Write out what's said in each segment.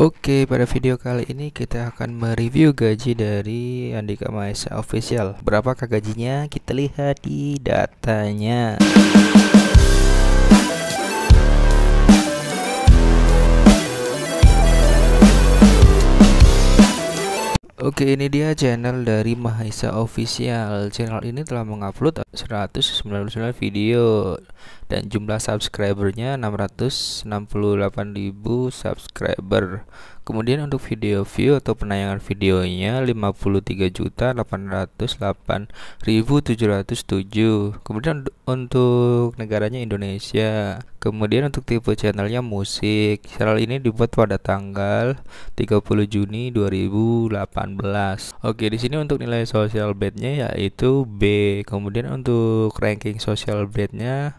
Oke, pada video kali ini kita akan mereview gaji dari Andika Maesa Official. Berapakah gajinya? Kita lihat di datanya. Oke ini dia channel dari Mahesa Official Channel ini telah mengupload 199 video dan jumlah subscribernya 668.000 subscriber. Kemudian untuk video view atau penayangan videonya 53.808.707. Kemudian untuk negaranya Indonesia. Kemudian untuk tipe channelnya musik. Channel ini dibuat pada tanggal 30 Juni 2018. Oke, di sini untuk nilai social bednya yaitu B. Kemudian untuk ranking social bednya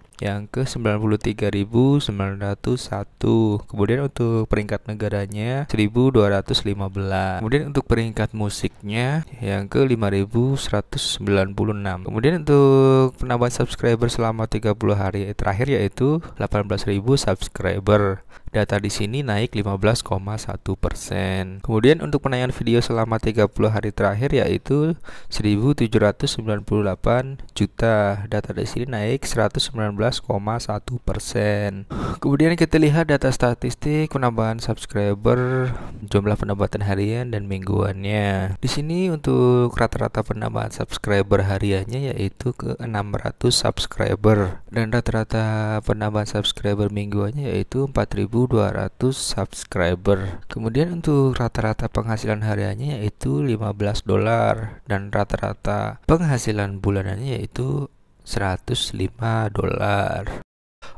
yang ke 93.901. Kemudian untuk peringkat negaranya 1215. Kemudian untuk peringkat musiknya yang ke 5196. Kemudian untuk penambahan subscriber selama 30 hari terakhir yaitu 18.000 subscriber. Data di sini naik 15,1%. Kemudian untuk penayangan video selama 30 hari terakhir yaitu 1798 juta. Data di sini naik 119 persen. Kemudian kita lihat data statistik penambahan subscriber, jumlah pendapatan harian dan mingguannya. Di sini untuk rata-rata penambahan subscriber hariannya yaitu ke 600 subscriber dan rata-rata penambahan subscriber mingguannya yaitu 4200 subscriber. Kemudian untuk rata-rata penghasilan hariannya yaitu 15 dolar dan rata-rata penghasilan bulanannya yaitu 105 dolar.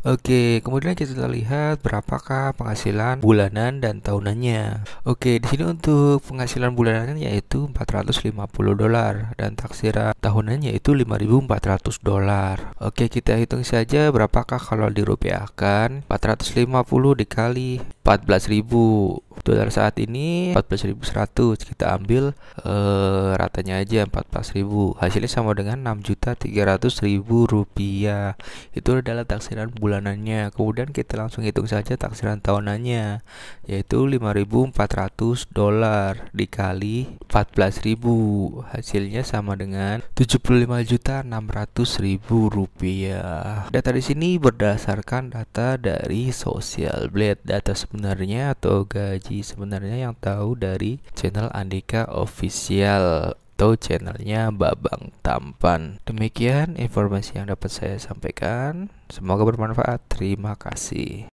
Oke, kemudian kita lihat berapakah penghasilan bulanan dan tahunannya. Oke, di sini untuk penghasilan bulanan yaitu 450 dolar dan taksiran tahunannya yaitu 5.400 dolar. Oke, kita hitung saja berapakah kalau dirupiahkan 450 dikali 14.000 dolar saat ini 14.100 kita ambil eh, ratanya aja 14.000 hasilnya sama dengan 6.300.000 rupiah itu adalah taksiran bulanannya kemudian kita langsung hitung saja taksiran tahunannya yaitu 5.400 dolar dikali 14.000 hasilnya sama dengan 75.600.000 rupiah data di sini berdasarkan data dari social blade data sebenarnya atau gaji Haji sebenarnya yang tahu dari channel Andika Official atau channelnya Babang Tampan. Demikian informasi yang dapat saya sampaikan. Semoga bermanfaat. Terima kasih.